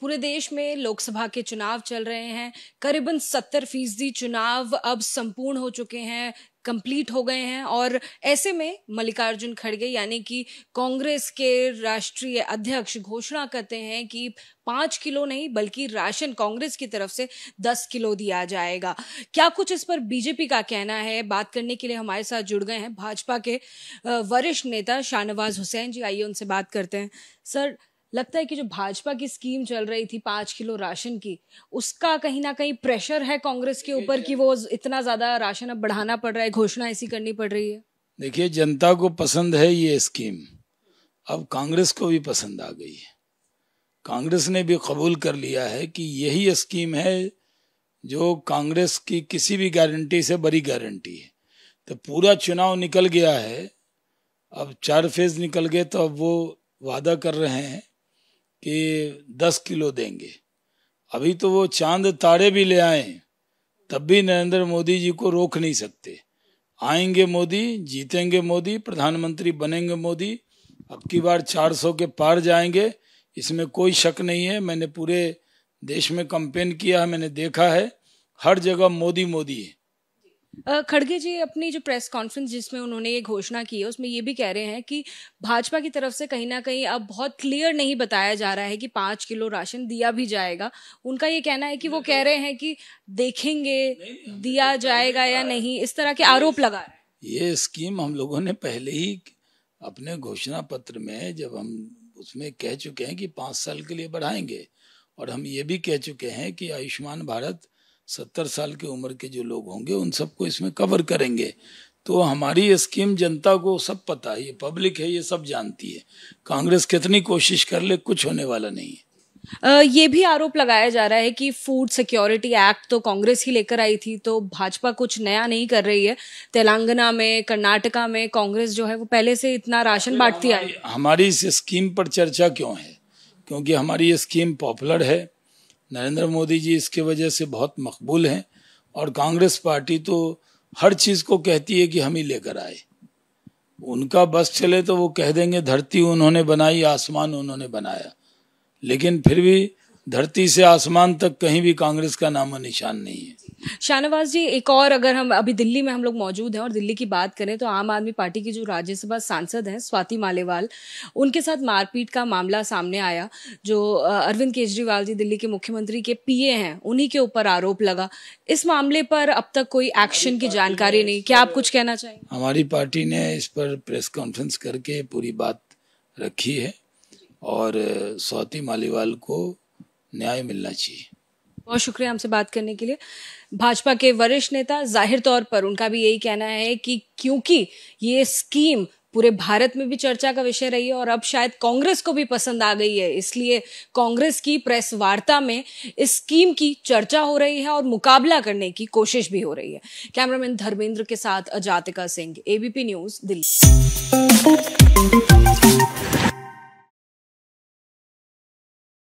पूरे देश में लोकसभा के चुनाव चल रहे हैं करीबन सत्तर फीसदी चुनाव अब संपूर्ण हो चुके हैं कंप्लीट हो गए हैं और ऐसे में मल्लिकार्जुन खड़गे यानी कि कांग्रेस के राष्ट्रीय अध्यक्ष घोषणा करते हैं कि पाँच किलो नहीं बल्कि राशन कांग्रेस की तरफ से दस किलो दिया जाएगा क्या कुछ इस पर बीजेपी का कहना है बात करने के लिए हमारे साथ जुड़ गए हैं भाजपा के वरिष्ठ नेता शाहनवाज हुसैन जी आइए उनसे बात करते हैं सर लगता है कि जो भाजपा की स्कीम चल रही थी पांच किलो राशन की उसका कहीं ना कहीं प्रेशर है कांग्रेस के ऊपर कि वो इतना ज़्यादा राशन अब बढ़ाना पड़ रहा है घोषणा ऐसी करनी पड़ रही है देखिए जनता को पसंद है ये स्कीम अब कांग्रेस को भी पसंद आ गई है कांग्रेस ने भी कबूल कर लिया है कि यही स्कीम है जो कांग्रेस की किसी भी गारंटी से बड़ी गारंटी है तो पूरा चुनाव निकल गया है अब चार फेज निकल गए तो अब वो वादा कर रहे हैं कि दस किलो देंगे अभी तो वो चांद तारे भी ले आए तब भी नरेंद्र मोदी जी को रोक नहीं सकते आएंगे मोदी जीतेंगे मोदी प्रधानमंत्री बनेंगे मोदी अब की बार 400 के पार जाएंगे इसमें कोई शक नहीं है मैंने पूरे देश में कंपेन किया है मैंने देखा है हर जगह मोदी मोदी है खड़गे जी अपनी जो प्रेस कॉन्फ्रेंस जिसमें उन्होंने ये घोषणा की है उसमें ये भी कह रहे हैं कि भाजपा की तरफ से कहीं ना कहीं अब बहुत क्लियर नहीं बताया जा रहा है कि पाँच किलो राशन दिया भी जाएगा उनका ये कहना है कि वो कह रहे हैं कि देखेंगे तो दिया जाएगा या नहीं इस तरह के आरोप लगा रहे हैं ये स्कीम हम लोगों ने पहले ही अपने घोषणा पत्र में जब हम उसमें कह चुके हैं कि पाँच साल के लिए बढ़ाएंगे और हम ये भी कह चुके हैं कि आयुष्मान भारत सत्तर साल की उम्र के जो लोग होंगे उन सबको इसमें कवर करेंगे तो हमारी स्कीम जनता को सब पता है ये पब्लिक है ये सब जानती है कांग्रेस कितनी कोशिश कर ले कुछ होने वाला नहीं है ये भी आरोप लगाया जा रहा है कि फूड सिक्योरिटी एक्ट तो कांग्रेस ही लेकर आई थी तो भाजपा कुछ नया नहीं कर रही है तेलंगाना में कर्नाटका में कांग्रेस जो है वो पहले से इतना राशन बांटती आई हमारी इस स्कीम पर चर्चा क्यों है क्योंकि हमारी ये स्कीम पॉपुलर है नरेंद्र मोदी जी इसके वजह से बहुत मकबूल हैं और कांग्रेस पार्टी तो हर चीज़ को कहती है कि हम ही लेकर आए उनका बस चले तो वो कह देंगे धरती उन्होंने बनाई आसमान उन्होंने बनाया लेकिन फिर भी धरती से आसमान तक कहीं भी कांग्रेस का नामो निशान नहीं है शाहनवाज जी एक और अगर हम अभी दिल्ली में हम लोग मौजूद हैं और दिल्ली की बात करें तो आम आदमी पार्टी की जो राज्यसभा सांसद हैं स्वाति मालेवाल उनके साथ मारपीट का मामला सामने आया जो अरविंद केजरीवाल जी दिल्ली के मुख्यमंत्री के पीए हैं उन्हीं के ऊपर आरोप लगा इस मामले पर अब तक कोई एक्शन की जानकारी नहीं क्या आप कुछ कहना चाहें हमारी पार्टी ने इस पर प्रेस कॉन्फ्रेंस करके पूरी बात रखी है और स्वाति मालीवाल को न्याय मिलना चाहिए बहुत शुक्रिया हमसे बात करने के लिए भाजपा के वरिष्ठ नेता जाहिर तौर पर उनका भी यही कहना है कि क्योंकि ये स्कीम पूरे भारत में भी चर्चा का विषय रही है और अब शायद कांग्रेस को भी पसंद आ गई है इसलिए कांग्रेस की प्रेस वार्ता में इस स्कीम की चर्चा हो रही है और मुकाबला करने की कोशिश भी हो रही है कैमरामैन धर्मेंद्र के साथ अजातिका सिंह एबीपी न्यूज दिल्ली